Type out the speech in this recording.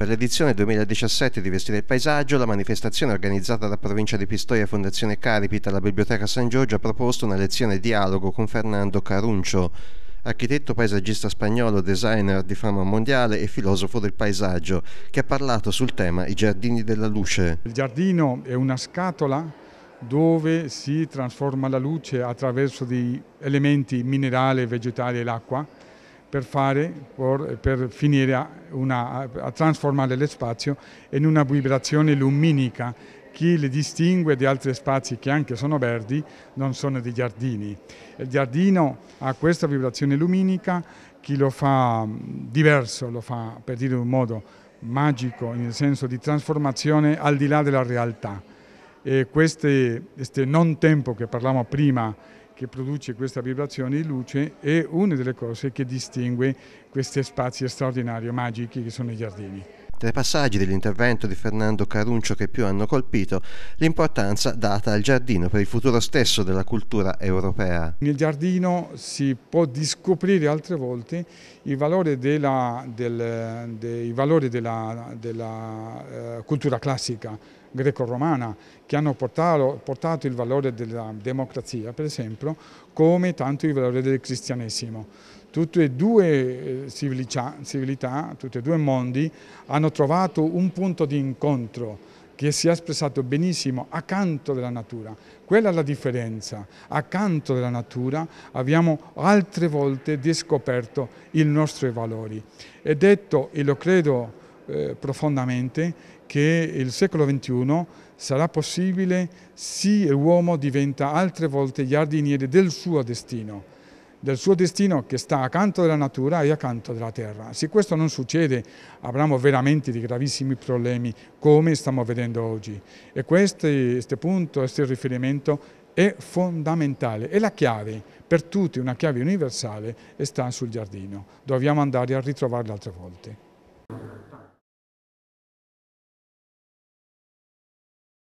Per l'edizione 2017 di Vestire il Paesaggio, la manifestazione organizzata da Provincia di Pistoia e Fondazione Caripit alla Biblioteca San Giorgio ha proposto una lezione dialogo con Fernando Caruncio, architetto paesaggista spagnolo, designer di fama mondiale e filosofo del paesaggio, che ha parlato sul tema I giardini della luce. Il giardino è una scatola dove si trasforma la luce attraverso di elementi minerali, vegetali e l'acqua per, fare, per finire a, una, a trasformare lo spazio in una vibrazione luminica che li distingue da altri spazi che anche sono verdi, non sono dei giardini. Il giardino ha questa vibrazione luminica che lo fa mm, diverso, lo fa per dire in un modo magico, nel senso di trasformazione al di là della realtà. E questo non tempo che parlavamo prima, che produce questa vibrazione di luce è una delle cose che distingue questi spazi straordinari, magici che sono i giardini. Tra i passaggi dell'intervento di Fernando Caruncio che più hanno colpito, l'importanza data al giardino per il futuro stesso della cultura europea. Nel giardino si può discoprire altre volte i valori della, del, de, valori della, della eh, cultura classica greco-romana che hanno portato, portato il valore della democrazia, per esempio, come tanto il valore del cristianesimo tutte e due civiltà, eh, civilità tutti e due mondi hanno trovato un punto di incontro che si è espressato benissimo accanto alla natura. Quella è la differenza. Accanto alla natura abbiamo altre volte riscoperto i nostri valori. È detto, e lo credo eh, profondamente, che il secolo XXI sarà possibile se l'uomo diventa altre volte giardiniere del suo destino del suo destino che sta accanto alla natura e accanto alla terra. Se questo non succede avremo veramente dei gravissimi problemi come stiamo vedendo oggi e questo punto, questo riferimento è fondamentale, è la chiave per tutti, una chiave universale e sta sul giardino. Dobbiamo andare a ritrovarlo altre volte.